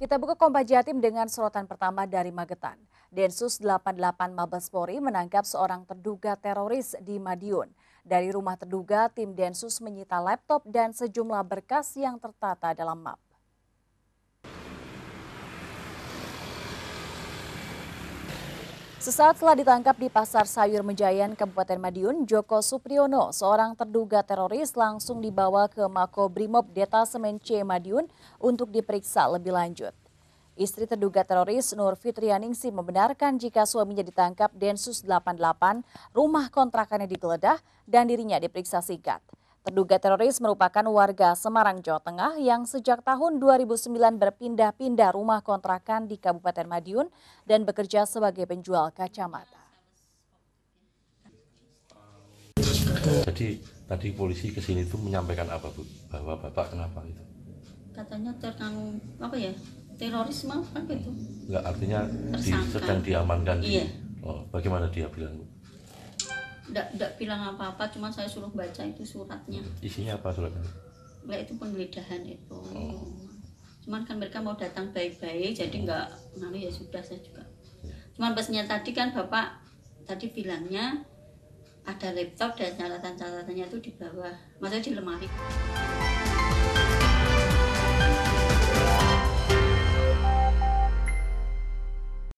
Kita buka Kompas Jatim dengan sorotan pertama dari Magetan. Densus 88 Polri menangkap seorang terduga teroris di Madiun. Dari rumah terduga, tim Densus menyita laptop dan sejumlah berkas yang tertata dalam map. Sesaat setelah ditangkap di Pasar Sayur Mejayan, Kabupaten Madiun, Joko Supriyono, seorang terduga teroris langsung dibawa ke Mako Makobrimob Detasemen C Madiun untuk diperiksa lebih lanjut. Istri terduga teroris Nur Fitrianingsi membenarkan jika suaminya ditangkap Densus 88, rumah kontrakannya digeledah dan dirinya diperiksa singkat. Terduga teroris merupakan warga Semarang, Jawa Tengah yang sejak tahun 2009 berpindah-pindah rumah kontrakan di Kabupaten Madiun dan bekerja sebagai penjual kacamata. Jadi tadi polisi ke sini itu menyampaikan apa Bu? Bahwa Bapak kenapa itu? Katanya terganggu apa ya? Terorisme apa itu? Enggak, artinya di, sedang diamankan. Iya. Di, oh, bagaimana dia bilang Bu? tidak bilang apa-apa cuma saya suruh baca itu suratnya isinya apa suratnya Ya itu penggeledahan itu oh. cuman kan mereka mau datang baik-baik jadi enggak oh. nanti ya sudah saya juga ya. cuman pasnya tadi kan bapak tadi bilangnya ada laptop dan catatan-catatannya itu di bawah maksudnya di lemari